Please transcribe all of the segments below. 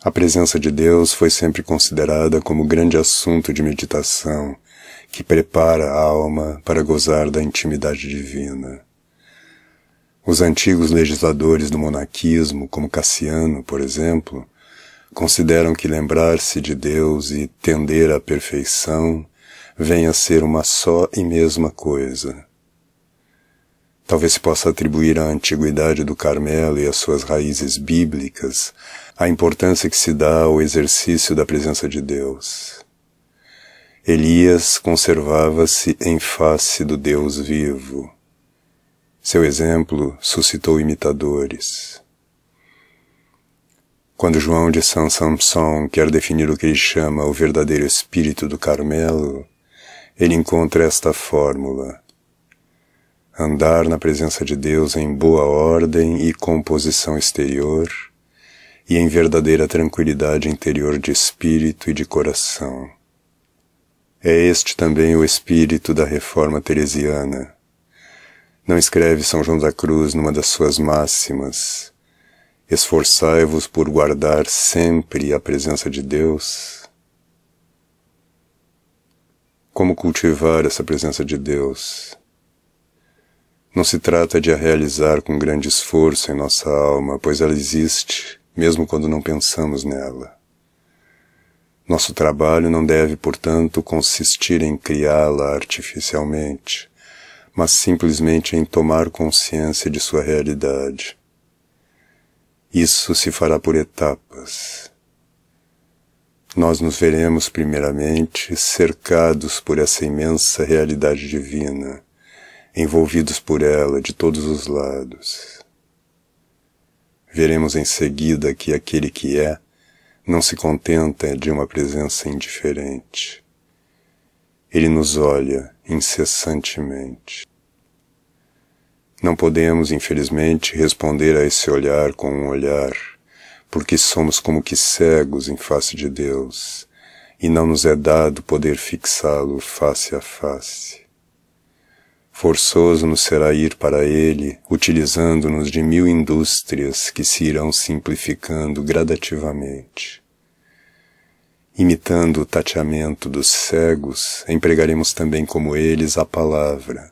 A presença de Deus foi sempre considerada como grande assunto de meditação que prepara a alma para gozar da intimidade divina. Os antigos legisladores do monaquismo, como Cassiano, por exemplo, consideram que lembrar-se de Deus e tender à perfeição vem a ser uma só e mesma coisa. Talvez se possa atribuir à antiguidade do Carmelo e às suas raízes bíblicas a importância que se dá ao exercício da presença de Deus. Elias conservava-se em face do Deus vivo. Seu exemplo suscitou imitadores. Quando João de São Samson quer definir o que ele chama o verdadeiro espírito do Carmelo, ele encontra esta fórmula: andar na presença de Deus em boa ordem e composição exterior e em verdadeira tranquilidade interior de espírito e de coração. É este também o espírito da reforma teresiana. Não escreve São João da Cruz numa das suas máximas: Esforçai-vos por guardar sempre a presença de Deus. Como cultivar essa presença de Deus? Não se trata de a realizar com grande esforço em nossa alma, pois ela existe mesmo quando não pensamos nela. Nosso trabalho não deve, portanto, consistir em criá-la artificialmente, mas simplesmente em tomar consciência de sua realidade. Isso se fará por etapas. Nós nos veremos, primeiramente, cercados por essa imensa realidade divina, envolvidos por ela de todos os lados. Veremos em seguida que aquele que é não se contenta de uma presença indiferente. Ele nos olha incessantemente. Não podemos, infelizmente, responder a esse olhar com um olhar, porque somos como que cegos em face de Deus, e não nos é dado poder fixá-lo face a face. Forçoso nos será ir para ele, utilizando-nos de mil indústrias que se irão simplificando gradativamente. Imitando o tateamento dos cegos, empregaremos também como eles a palavra,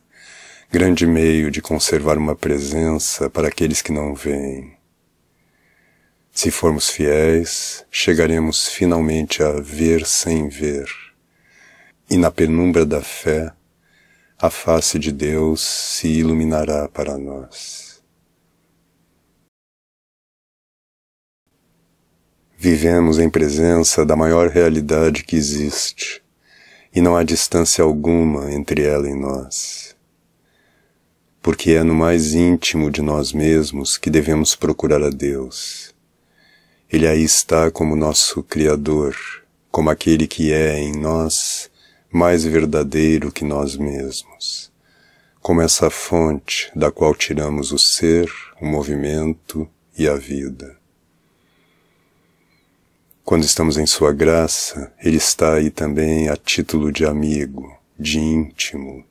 grande meio de conservar uma presença para aqueles que não veem. Se formos fiéis, chegaremos finalmente a ver sem ver, e na penumbra da fé a face de Deus se iluminará para nós. Vivemos em presença da maior realidade que existe, e não há distância alguma entre ela e nós. Porque é no mais íntimo de nós mesmos que devemos procurar a Deus. Ele aí está como nosso Criador, como aquele que é em nós mais verdadeiro que nós mesmos, como essa fonte da qual tiramos o ser, o movimento e a vida. Quando estamos em Sua graça, Ele está aí também a título de amigo, de íntimo.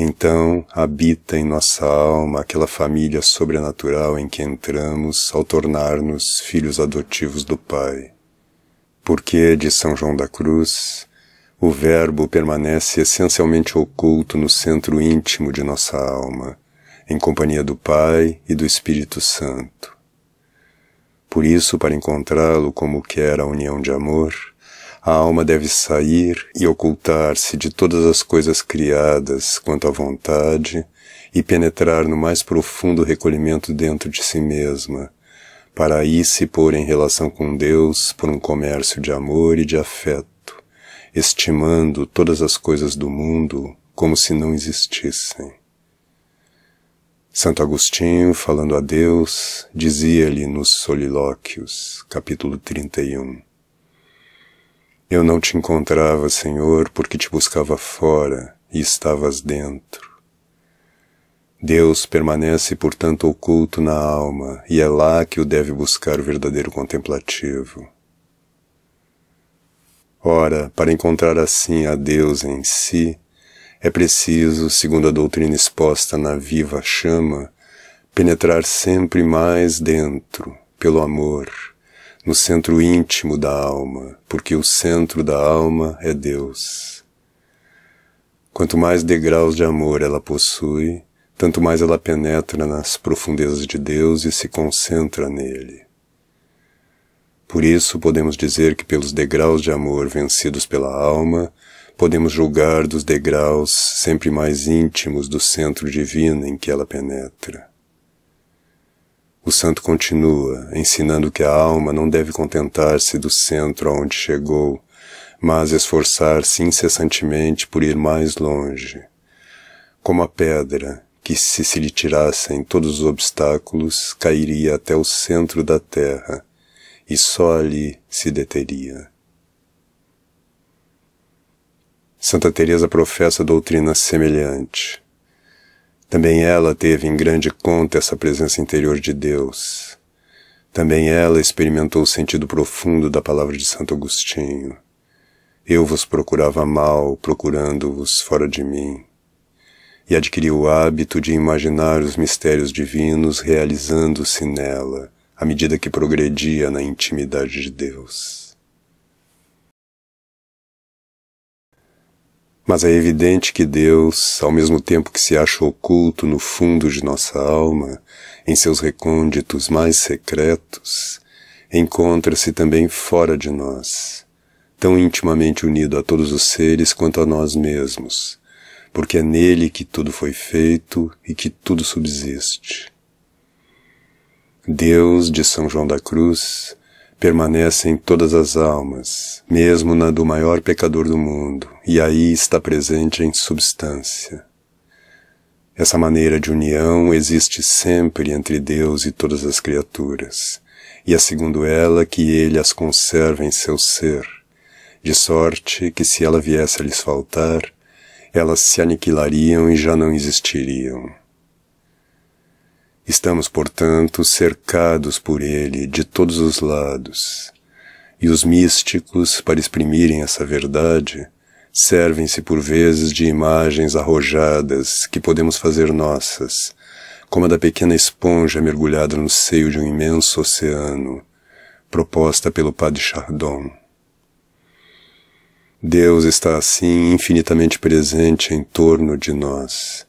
Então habita em nossa alma aquela família sobrenatural em que entramos ao tornar-nos filhos adotivos do Pai. Porque, é de São João da Cruz, o Verbo permanece essencialmente oculto no centro íntimo de nossa alma, em companhia do Pai e do Espírito Santo. Por isso, para encontrá-lo como quer a união de amor, a alma deve sair e ocultar-se de todas as coisas criadas quanto à vontade e penetrar no mais profundo recolhimento dentro de si mesma, para aí se pôr em relação com Deus por um comércio de amor e de afeto estimando todas as coisas do mundo como se não existissem. Santo Agostinho, falando a Deus, dizia-lhe nos Solilóquios, capítulo 31, Eu não te encontrava, Senhor, porque te buscava fora e estavas dentro. Deus permanece, portanto, oculto na alma, e é lá que o deve buscar o verdadeiro contemplativo. Ora, para encontrar assim a Deus em si, é preciso, segundo a doutrina exposta na viva chama, penetrar sempre mais dentro, pelo amor, no centro íntimo da alma, porque o centro da alma é Deus. Quanto mais degraus de amor ela possui, tanto mais ela penetra nas profundezas de Deus e se concentra nele. Por isso, podemos dizer que pelos degraus de amor vencidos pela alma, podemos julgar dos degraus sempre mais íntimos do centro divino em que ela penetra. O santo continua, ensinando que a alma não deve contentar-se do centro aonde chegou, mas esforçar-se incessantemente por ir mais longe. Como a pedra, que se se lhe tirassem todos os obstáculos, cairia até o centro da terra, e só ali se deteria. Santa Teresa professa doutrina semelhante. Também ela teve em grande conta essa presença interior de Deus. Também ela experimentou o sentido profundo da palavra de Santo Agostinho. Eu vos procurava mal, procurando-vos fora de mim. E adquiriu o hábito de imaginar os mistérios divinos realizando-se nela, à medida que progredia na intimidade de Deus. Mas é evidente que Deus, ao mesmo tempo que se acha oculto no fundo de nossa alma, em seus recônditos mais secretos, encontra-se também fora de nós, tão intimamente unido a todos os seres quanto a nós mesmos, porque é nele que tudo foi feito e que tudo subsiste. Deus de São João da Cruz, permanece em todas as almas, mesmo na do maior pecador do mundo, e aí está presente em substância. Essa maneira de união existe sempre entre Deus e todas as criaturas, e é segundo ela que ele as conserva em seu ser, de sorte que se ela viesse a lhes faltar, elas se aniquilariam e já não existiriam. Estamos, portanto, cercados por ele de todos os lados. E os místicos, para exprimirem essa verdade, servem-se por vezes de imagens arrojadas que podemos fazer nossas, como a da pequena esponja mergulhada no seio de um imenso oceano, proposta pelo padre Chardon. Deus está assim infinitamente presente em torno de nós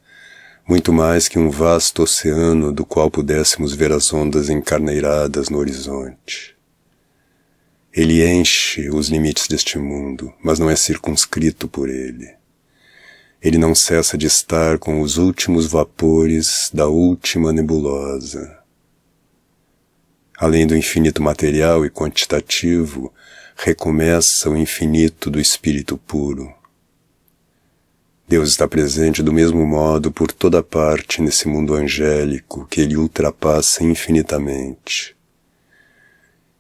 muito mais que um vasto oceano do qual pudéssemos ver as ondas encarneiradas no horizonte. Ele enche os limites deste mundo, mas não é circunscrito por ele. Ele não cessa de estar com os últimos vapores da última nebulosa. Além do infinito material e quantitativo, recomeça o infinito do espírito puro. Deus está presente do mesmo modo por toda parte nesse mundo angélico que ele ultrapassa infinitamente.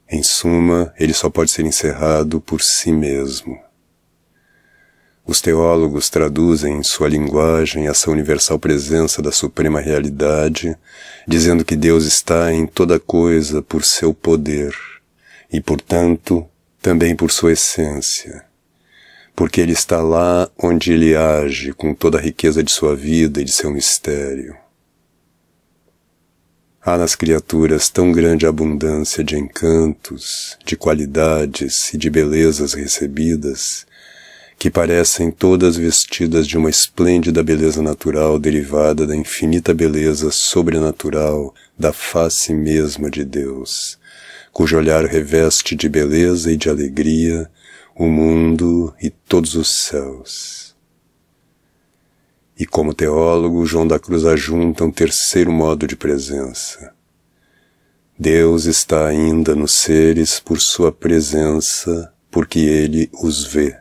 Em suma, ele só pode ser encerrado por si mesmo. Os teólogos traduzem em sua linguagem essa universal presença da suprema realidade, dizendo que Deus está em toda coisa por seu poder e, portanto, também por sua essência porque ele está lá onde ele age com toda a riqueza de sua vida e de seu mistério. Há nas criaturas tão grande abundância de encantos, de qualidades e de belezas recebidas, que parecem todas vestidas de uma esplêndida beleza natural derivada da infinita beleza sobrenatural da face mesma de Deus, cujo olhar reveste de beleza e de alegria o mundo e todos os céus. E como teólogo, João da Cruz ajunta um terceiro modo de presença. Deus está ainda nos seres por sua presença, porque ele os vê.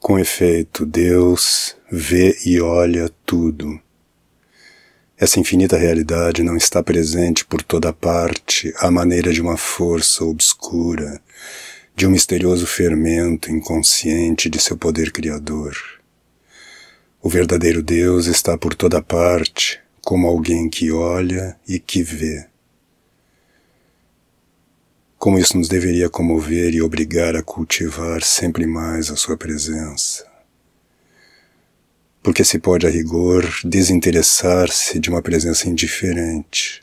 Com efeito, Deus vê e olha tudo. Essa infinita realidade não está presente por toda parte à maneira de uma força obscura, de um misterioso fermento inconsciente de seu poder criador. O verdadeiro Deus está por toda parte, como alguém que olha e que vê. Como isso nos deveria comover e obrigar a cultivar sempre mais a sua presença porque se pode a rigor desinteressar-se de uma presença indiferente.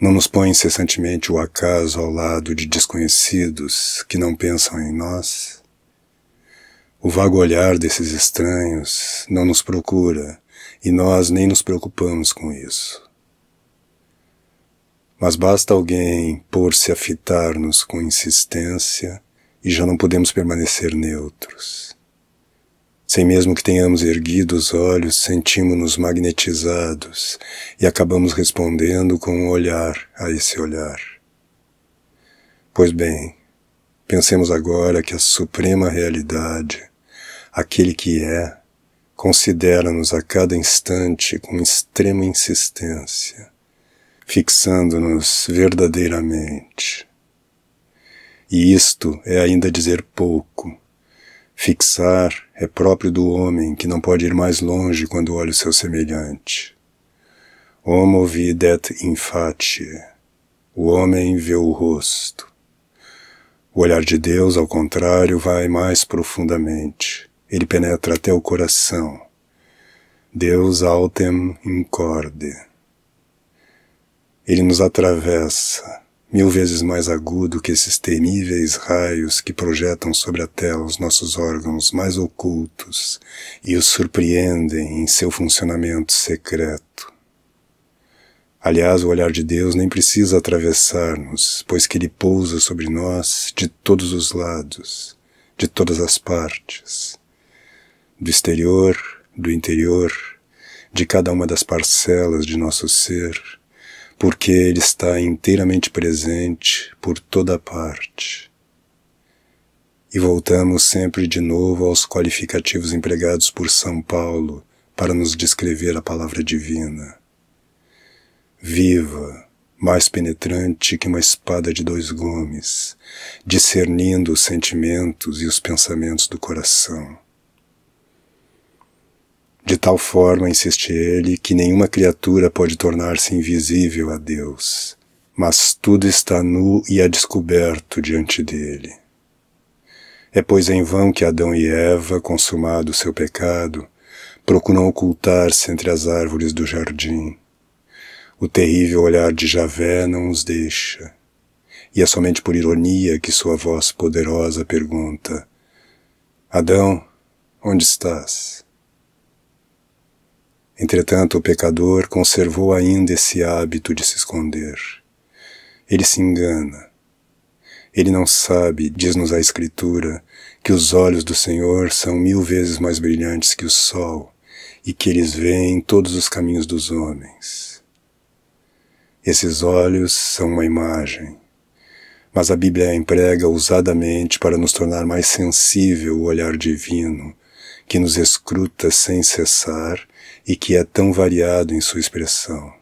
Não nos põe incessantemente o acaso ao lado de desconhecidos que não pensam em nós? O vago olhar desses estranhos não nos procura e nós nem nos preocupamos com isso. Mas basta alguém pôr-se a fitar-nos com insistência e já não podemos permanecer neutros. Sem mesmo que tenhamos erguido os olhos, sentimos-nos magnetizados e acabamos respondendo com um olhar a esse olhar. Pois bem, pensemos agora que a suprema realidade, aquele que é, considera-nos a cada instante com extrema insistência, fixando-nos verdadeiramente. E isto é ainda dizer pouco. Fixar é próprio do homem que não pode ir mais longe quando olha o seu semelhante. Homo videt in O homem vê o rosto. O olhar de Deus, ao contrário, vai mais profundamente. Ele penetra até o coração. Deus autem incorde. Ele nos atravessa mil vezes mais agudo que esses temíveis raios que projetam sobre a tela os nossos órgãos mais ocultos e os surpreendem em seu funcionamento secreto. Aliás, o olhar de Deus nem precisa atravessar-nos, pois que ele pousa sobre nós de todos os lados, de todas as partes, do exterior, do interior, de cada uma das parcelas de nosso ser, porque Ele está inteiramente presente por toda parte. E voltamos sempre de novo aos qualificativos empregados por São Paulo para nos descrever a palavra divina. Viva, mais penetrante que uma espada de dois gumes, discernindo os sentimentos e os pensamentos do coração de tal forma, insiste ele, que nenhuma criatura pode tornar-se invisível a Deus, mas tudo está nu e a é descoberto diante dele. É, pois, em vão que Adão e Eva, consumado o seu pecado, procuram ocultar-se entre as árvores do jardim. O terrível olhar de Javé não os deixa, e é somente por ironia que sua voz poderosa pergunta: Adão, onde estás? Entretanto, o pecador conservou ainda esse hábito de se esconder. Ele se engana. Ele não sabe, diz-nos a Escritura, que os olhos do Senhor são mil vezes mais brilhantes que o sol e que eles veem todos os caminhos dos homens. Esses olhos são uma imagem, mas a Bíblia a emprega ousadamente para nos tornar mais sensível o olhar divino, que nos escruta sem cessar e que é tão variado em sua expressão.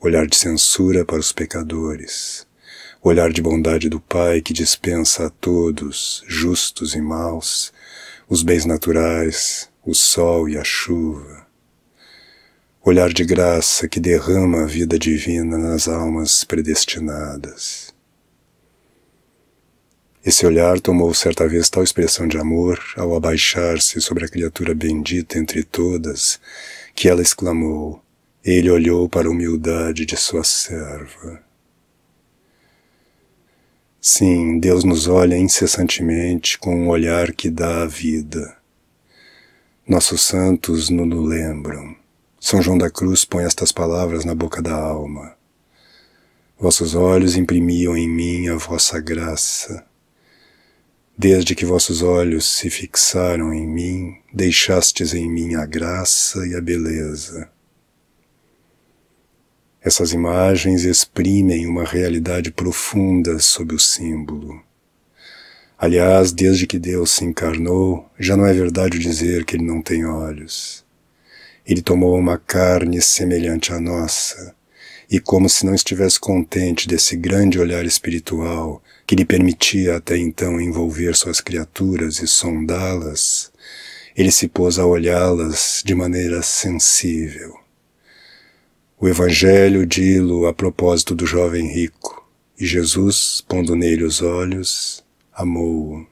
Olhar de censura para os pecadores, olhar de bondade do Pai que dispensa a todos, justos e maus, os bens naturais, o sol e a chuva. Olhar de graça que derrama a vida divina nas almas predestinadas esse olhar tomou certa vez tal expressão de amor ao abaixar-se sobre a criatura bendita entre todas, que ela exclamou, ele olhou para a humildade de sua serva. Sim, Deus nos olha incessantemente com um olhar que dá a vida. Nossos santos nos lembram. São João da Cruz põe estas palavras na boca da alma. Vossos olhos imprimiam em mim a vossa graça. Desde que vossos olhos se fixaram em mim, deixastes em mim a graça e a beleza. Essas imagens exprimem uma realidade profunda sob o símbolo. Aliás, desde que Deus se encarnou, já não é verdade dizer que ele não tem olhos. Ele tomou uma carne semelhante à nossa e como se não estivesse contente desse grande olhar espiritual que lhe permitia até então envolver suas criaturas e sondá-las, ele se pôs a olhá-las de maneira sensível. O Evangelho di-lo a propósito do jovem rico, e Jesus, pondo nele os olhos, amou-o.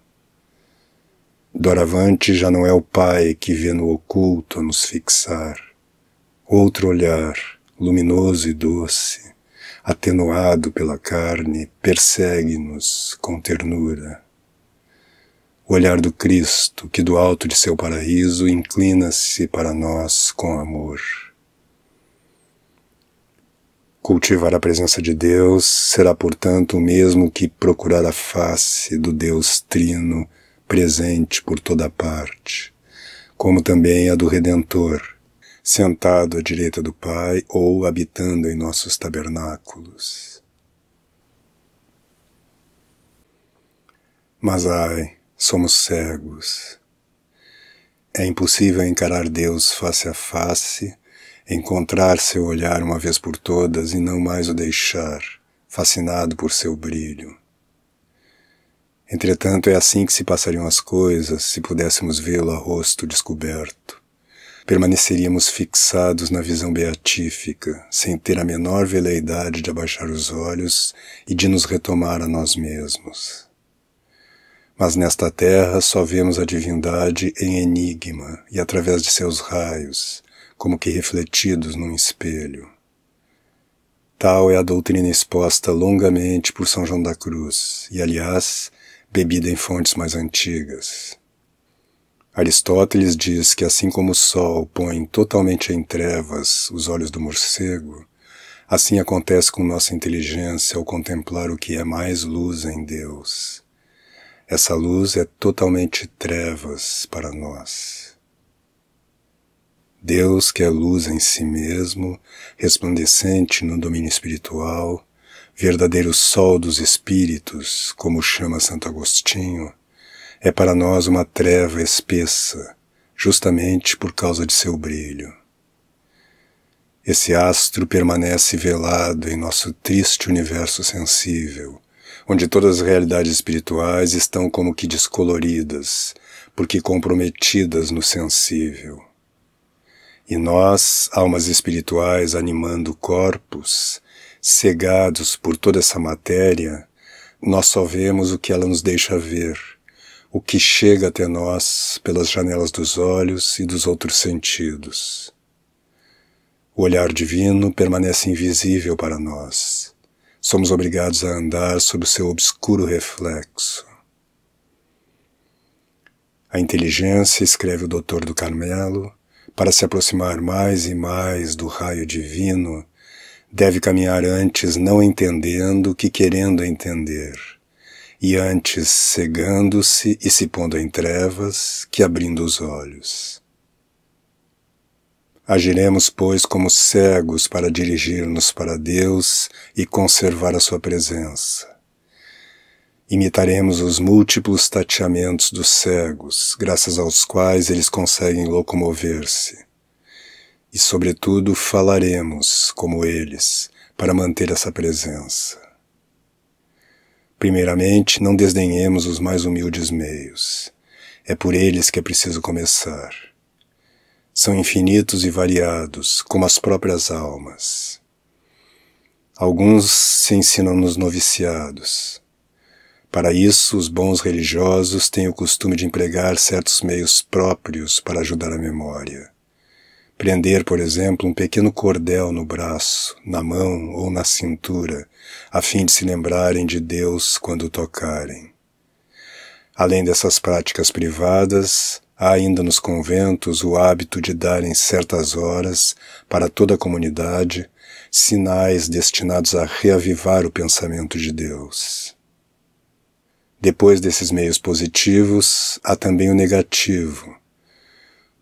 Doravante já não é o Pai que vê no oculto a nos fixar. Outro olhar, luminoso e doce, atenuado pela carne, persegue-nos com ternura. O olhar do Cristo, que do alto de seu paraíso inclina-se para nós com amor. Cultivar a presença de Deus será, portanto, o mesmo que procurar a face do Deus Trino presente por toda parte, como também a do Redentor sentado à direita do Pai ou habitando em nossos tabernáculos. Mas ai, somos cegos. É impossível encarar Deus face a face, encontrar seu olhar uma vez por todas e não mais o deixar, fascinado por seu brilho. Entretanto, é assim que se passariam as coisas se pudéssemos vê-lo a rosto descoberto permaneceríamos fixados na visão beatífica, sem ter a menor veleidade de abaixar os olhos e de nos retomar a nós mesmos. Mas nesta terra só vemos a divindade em enigma e através de seus raios, como que refletidos num espelho. Tal é a doutrina exposta longamente por São João da Cruz, e aliás, bebida em fontes mais antigas. Aristóteles diz que assim como o sol põe totalmente em trevas os olhos do morcego, assim acontece com nossa inteligência ao contemplar o que é mais luz em Deus. Essa luz é totalmente trevas para nós. Deus, que é luz em si mesmo, resplandecente no domínio espiritual, verdadeiro sol dos espíritos, como chama Santo Agostinho, é para nós uma treva espessa, justamente por causa de seu brilho. Esse astro permanece velado em nosso triste universo sensível, onde todas as realidades espirituais estão como que descoloridas, porque comprometidas no sensível. E nós, almas espirituais animando corpos, cegados por toda essa matéria, nós só vemos o que ela nos deixa ver o que chega até nós pelas janelas dos olhos e dos outros sentidos. O olhar divino permanece invisível para nós. Somos obrigados a andar sob seu obscuro reflexo. A inteligência, escreve o doutor do Carmelo, para se aproximar mais e mais do raio divino, deve caminhar antes não entendendo que querendo entender e antes cegando-se e se pondo em trevas que abrindo os olhos. Agiremos, pois, como cegos para dirigir-nos para Deus e conservar a Sua presença. Imitaremos os múltiplos tateamentos dos cegos, graças aos quais eles conseguem locomover-se. E, sobretudo, falaremos como eles, para manter essa presença. Primeiramente, não desdenhemos os mais humildes meios. É por eles que é preciso começar. São infinitos e variados, como as próprias almas. Alguns se ensinam nos noviciados. Para isso, os bons religiosos têm o costume de empregar certos meios próprios para ajudar a memória. Prender, por exemplo, um pequeno cordel no braço, na mão ou na cintura, a fim de se lembrarem de Deus quando tocarem. Além dessas práticas privadas, há ainda nos conventos o hábito de dar em certas horas, para toda a comunidade, sinais destinados a reavivar o pensamento de Deus. Depois desses meios positivos, há também o negativo,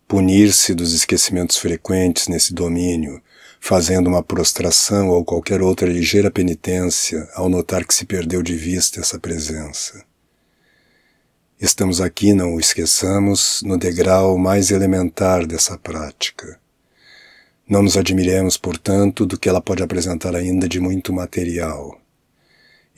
punir-se dos esquecimentos frequentes nesse domínio, fazendo uma prostração ou qualquer outra ligeira penitência ao notar que se perdeu de vista essa presença. Estamos aqui, não o esqueçamos, no degrau mais elementar dessa prática. Não nos admiremos, portanto, do que ela pode apresentar ainda de muito material.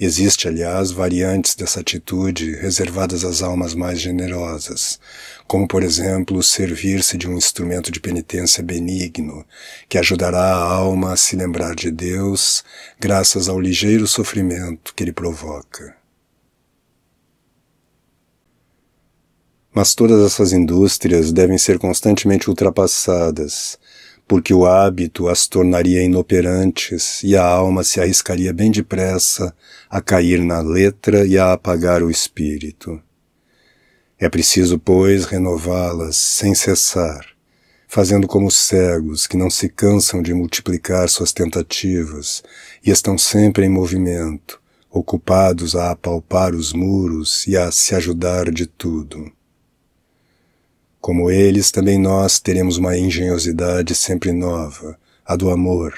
Existe, aliás, variantes dessa atitude reservadas às almas mais generosas, como, por exemplo, servir-se de um instrumento de penitência benigno, que ajudará a alma a se lembrar de Deus, graças ao ligeiro sofrimento que ele provoca. Mas todas essas indústrias devem ser constantemente ultrapassadas porque o hábito as tornaria inoperantes e a alma se arriscaria bem depressa a cair na letra e a apagar o espírito. É preciso, pois, renová-las sem cessar, fazendo como cegos que não se cansam de multiplicar suas tentativas e estão sempre em movimento, ocupados a apalpar os muros e a se ajudar de tudo. Como eles, também nós teremos uma engenhosidade sempre nova, a do amor,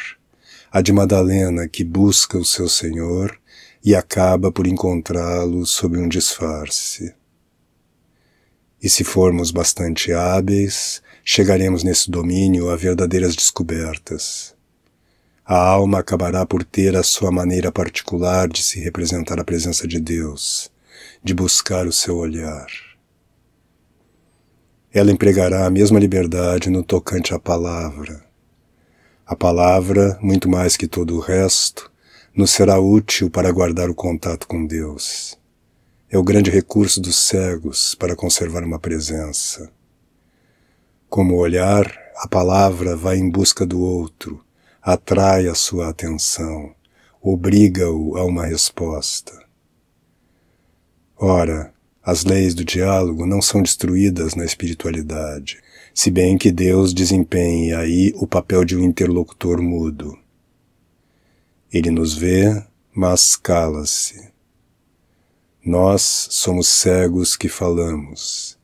a de Madalena que busca o seu Senhor e acaba por encontrá-lo sob um disfarce. E se formos bastante hábeis, chegaremos nesse domínio a verdadeiras descobertas. A alma acabará por ter a sua maneira particular de se representar a presença de Deus, de buscar o seu olhar ela empregará a mesma liberdade no tocante à palavra. A palavra, muito mais que todo o resto, nos será útil para guardar o contato com Deus. É o grande recurso dos cegos para conservar uma presença. Como olhar, a palavra vai em busca do outro, atrai a sua atenção, obriga-o a uma resposta. Ora, as leis do diálogo não são destruídas na espiritualidade, se bem que Deus desempenhe aí o papel de um interlocutor mudo. Ele nos vê, mas cala-se. Nós somos cegos que falamos.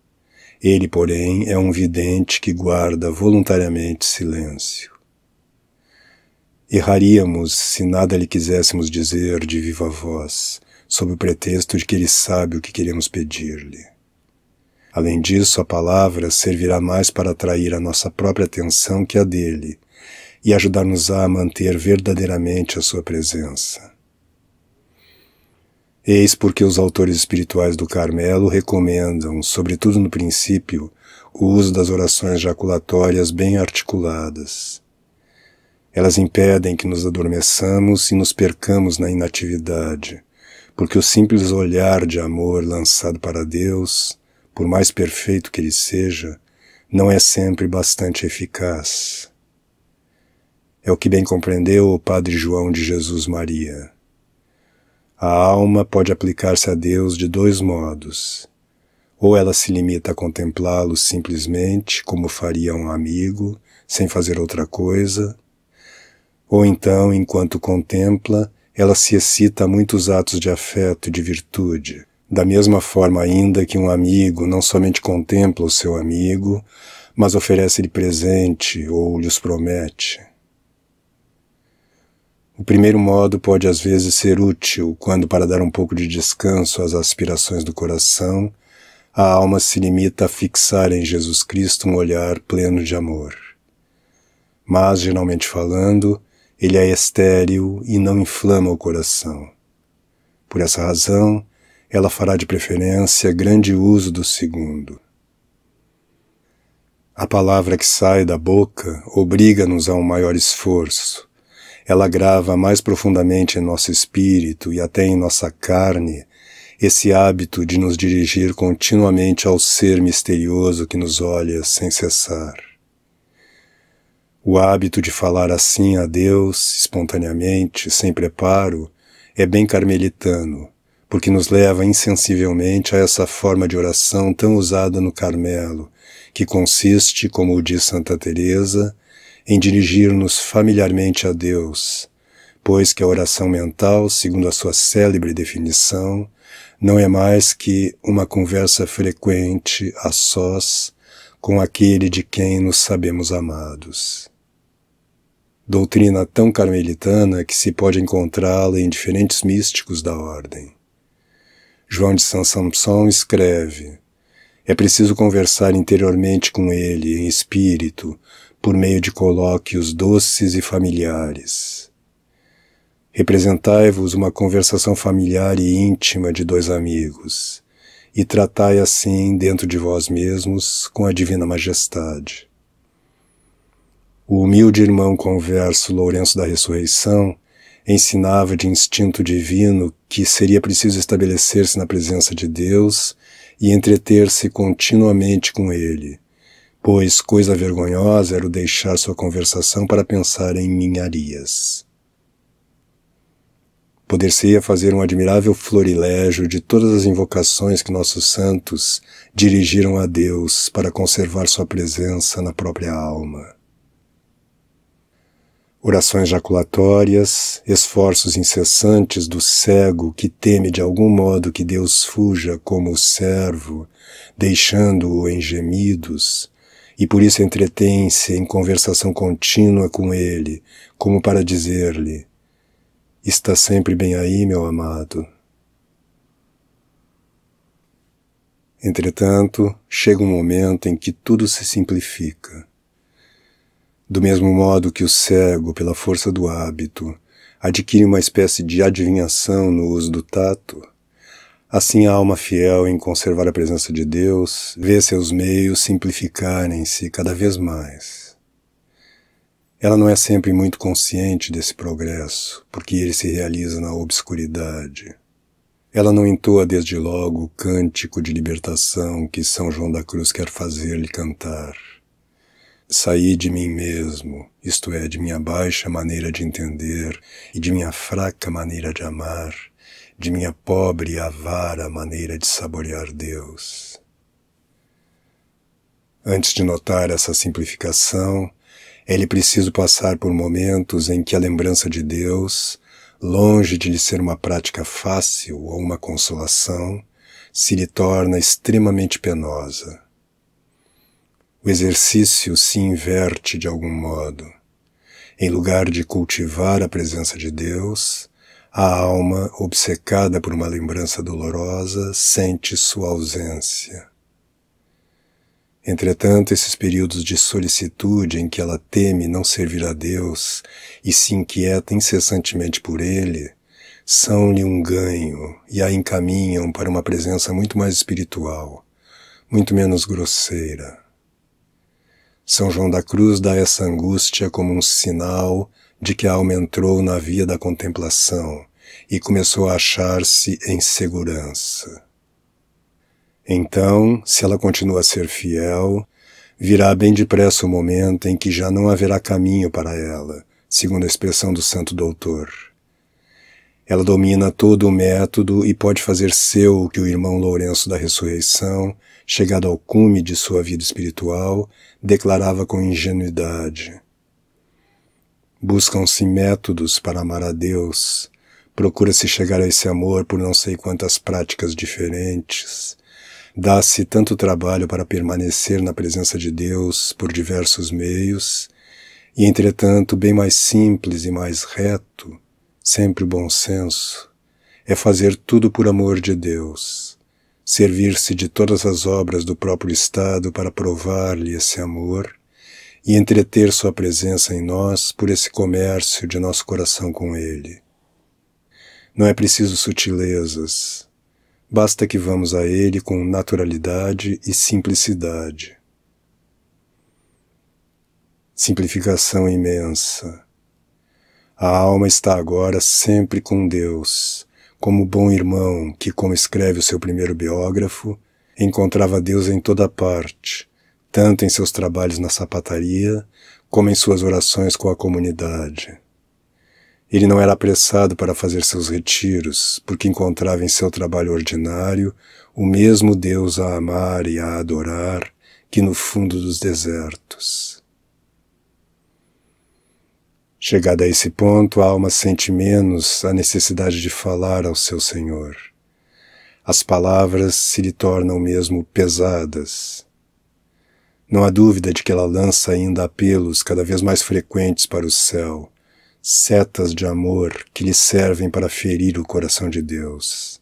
Ele, porém, é um vidente que guarda voluntariamente silêncio. Erraríamos se nada lhe quiséssemos dizer de viva voz, sob o pretexto de que ele sabe o que queremos pedir-lhe. Além disso, a palavra servirá mais para atrair a nossa própria atenção que a dele e ajudar-nos a manter verdadeiramente a sua presença. Eis porque os autores espirituais do Carmelo recomendam, sobretudo no princípio, o uso das orações jaculatórias bem articuladas. Elas impedem que nos adormeçamos e nos percamos na inatividade, porque o simples olhar de amor lançado para Deus, por mais perfeito que ele seja, não é sempre bastante eficaz. É o que bem compreendeu o Padre João de Jesus Maria. A alma pode aplicar-se a Deus de dois modos. Ou ela se limita a contemplá-lo simplesmente, como faria um amigo, sem fazer outra coisa, ou então, enquanto contempla, ela se excita a muitos atos de afeto e de virtude, da mesma forma ainda que um amigo não somente contempla o seu amigo, mas oferece-lhe presente ou lhes promete. O primeiro modo pode às vezes ser útil quando, para dar um pouco de descanso às aspirações do coração, a alma se limita a fixar em Jesus Cristo um olhar pleno de amor. Mas, geralmente falando, ele é estéril e não inflama o coração. Por essa razão, ela fará de preferência grande uso do segundo. A palavra que sai da boca obriga-nos a um maior esforço. Ela grava mais profundamente em nosso espírito e até em nossa carne esse hábito de nos dirigir continuamente ao ser misterioso que nos olha sem cessar. O hábito de falar assim a Deus, espontaneamente, sem preparo, é bem carmelitano, porque nos leva insensivelmente a essa forma de oração tão usada no Carmelo, que consiste, como o diz Santa Teresa, em dirigir-nos familiarmente a Deus, pois que a oração mental, segundo a sua célebre definição, não é mais que uma conversa frequente a sós com aquele de quem nos sabemos amados doutrina tão carmelitana que se pode encontrá-la em diferentes místicos da ordem. João de São Samson escreve: É preciso conversar interiormente com ele, em espírito, por meio de colóquios doces e familiares. Representai-vos uma conversação familiar e íntima de dois amigos, e tratai assim dentro de vós mesmos com a divina majestade. O humilde irmão converso Lourenço da Ressurreição ensinava de instinto divino que seria preciso estabelecer-se na presença de Deus e entreter-se continuamente com ele, pois coisa vergonhosa era o deixar sua conversação para pensar em ninharias. Poder-se-ia fazer um admirável florilégio de todas as invocações que nossos santos dirigiram a Deus para conservar sua presença na própria alma orações jaculatórias, esforços incessantes do cego que teme de algum modo que Deus fuja como o servo, deixando-o em gemidos, e por isso entretém-se em conversação contínua com ele, como para dizer-lhe: Está sempre bem aí, meu amado. Entretanto, chega um momento em que tudo se simplifica do mesmo modo que o cego, pela força do hábito, adquire uma espécie de adivinhação no uso do tato, assim a alma fiel em conservar a presença de Deus vê seus meios simplificarem-se cada vez mais. Ela não é sempre muito consciente desse progresso, porque ele se realiza na obscuridade. Ela não entoa desde logo o cântico de libertação que São João da Cruz quer fazer-lhe cantar. Saí de mim mesmo, isto é, de minha baixa maneira de entender e de minha fraca maneira de amar, de minha pobre e avara maneira de saborear Deus. Antes de notar essa simplificação, é-lhe preciso passar por momentos em que a lembrança de Deus, longe de lhe ser uma prática fácil ou uma consolação, se lhe torna extremamente penosa. O exercício se inverte de algum modo. Em lugar de cultivar a presença de Deus, a alma, obcecada por uma lembrança dolorosa, sente sua ausência. Entretanto, esses períodos de solicitude em que ela teme não servir a Deus e se inquieta incessantemente por Ele, são-lhe um ganho e a encaminham para uma presença muito mais espiritual, muito menos grosseira. São João da Cruz dá essa angústia como um sinal de que a alma entrou na via da contemplação e começou a achar-se em segurança. Então, se ela continua a ser fiel, virá bem depressa o momento em que já não haverá caminho para ela, segundo a expressão do santo doutor. Ela domina todo o método e pode fazer seu o que o irmão Lourenço da Ressurreição chegado ao cume de sua vida espiritual, declarava com ingenuidade: Buscam-se métodos para amar a Deus, procura-se chegar a esse amor por não sei quantas práticas diferentes. Dá-se tanto trabalho para permanecer na presença de Deus por diversos meios, e entretanto, bem mais simples e mais reto, sempre bom senso, é fazer tudo por amor de Deus servir-se de todas as obras do próprio Estado para provar-lhe esse amor e entreter sua presença em nós por esse comércio de nosso coração com ele. Não é preciso sutilezas, basta que vamos a ele com naturalidade e simplicidade. Simplificação imensa. A alma está agora sempre com Deus, como bom irmão que, como escreve o seu primeiro biógrafo, encontrava Deus em toda parte, tanto em seus trabalhos na sapataria, como em suas orações com a comunidade. Ele não era apressado para fazer seus retiros, porque encontrava em seu trabalho ordinário o mesmo Deus a amar e a adorar que no fundo dos desertos. Chegada a esse ponto, a alma sente menos a necessidade de falar ao seu Senhor. As palavras se lhe tornam mesmo pesadas. Não há dúvida de que ela lança ainda apelos cada vez mais frequentes para o céu, setas de amor que lhe servem para ferir o coração de Deus.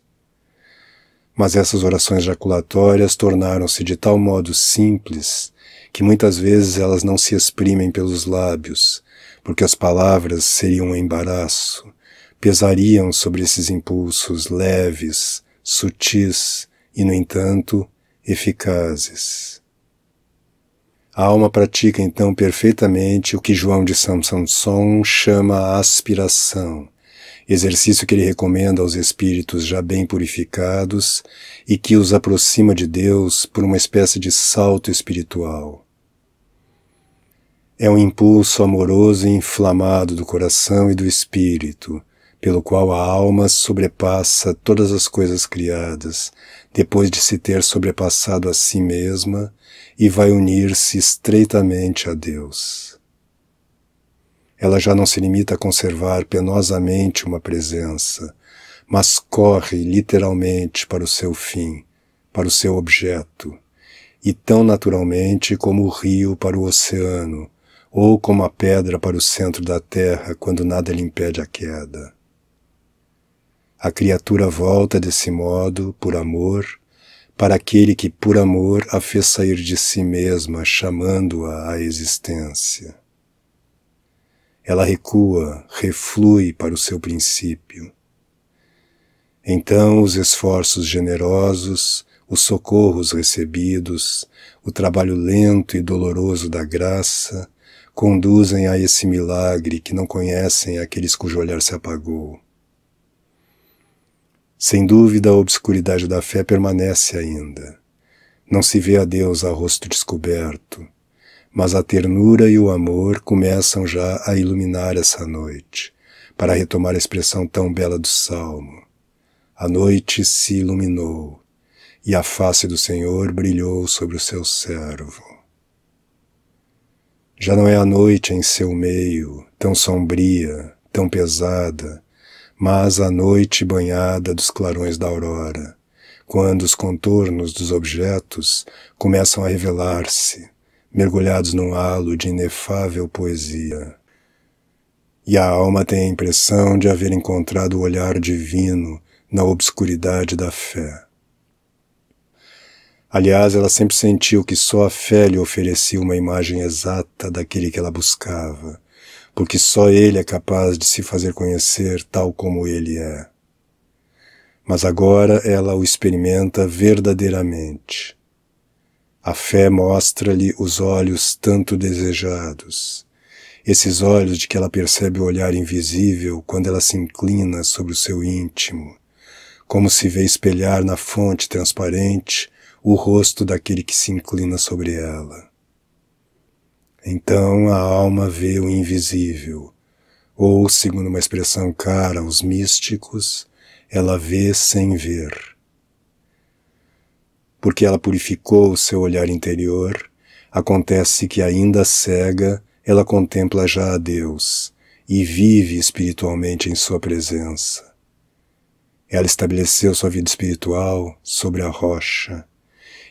Mas essas orações jaculatórias tornaram-se de tal modo simples que muitas vezes elas não se exprimem pelos lábios, porque as palavras seriam um embaraço, pesariam sobre esses impulsos leves, sutis e, no entanto, eficazes. A alma pratica então perfeitamente o que João de Samson chama aspiração, exercício que ele recomenda aos espíritos já bem purificados e que os aproxima de Deus por uma espécie de salto espiritual é um impulso amoroso e inflamado do coração e do espírito, pelo qual a alma sobrepassa todas as coisas criadas, depois de se ter sobrepassado a si mesma e vai unir-se estreitamente a Deus. Ela já não se limita a conservar penosamente uma presença, mas corre literalmente para o seu fim, para o seu objeto, e tão naturalmente como o rio para o oceano, ou como a pedra para o centro da terra quando nada lhe impede a queda. A criatura volta desse modo, por amor, para aquele que por amor a fez sair de si mesma, chamando-a à existência. Ela recua, reflui para o seu princípio. Então os esforços generosos, os socorros recebidos, o trabalho lento e doloroso da graça, conduzem a esse milagre que não conhecem aqueles cujo olhar se apagou. Sem dúvida, a obscuridade da fé permanece ainda. Não se vê a Deus a rosto descoberto, mas a ternura e o amor começam já a iluminar essa noite, para retomar a expressão tão bela do Salmo. A noite se iluminou, e a face do Senhor brilhou sobre o seu servo. Já não é a noite em seu meio, tão sombria, tão pesada, mas a noite banhada dos clarões da aurora, quando os contornos dos objetos começam a revelar-se, mergulhados num halo de inefável poesia. E a alma tem a impressão de haver encontrado o olhar divino na obscuridade da fé. Aliás, ela sempre sentiu que só a fé lhe oferecia uma imagem exata daquele que ela buscava, porque só ele é capaz de se fazer conhecer tal como ele é. Mas agora ela o experimenta verdadeiramente. A fé mostra-lhe os olhos tanto desejados, esses olhos de que ela percebe o olhar invisível quando ela se inclina sobre o seu íntimo, como se vê espelhar na fonte transparente o rosto daquele que se inclina sobre ela. Então a alma vê o invisível, ou, segundo uma expressão cara aos místicos, ela vê sem ver. Porque ela purificou o seu olhar interior, acontece que, ainda cega, ela contempla já a Deus e vive espiritualmente em sua presença. Ela estabeleceu sua vida espiritual sobre a rocha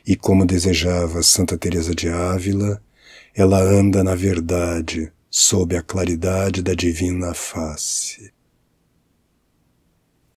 e como desejava Santa Teresa de Ávila, ela anda na verdade, sob a claridade da divina face.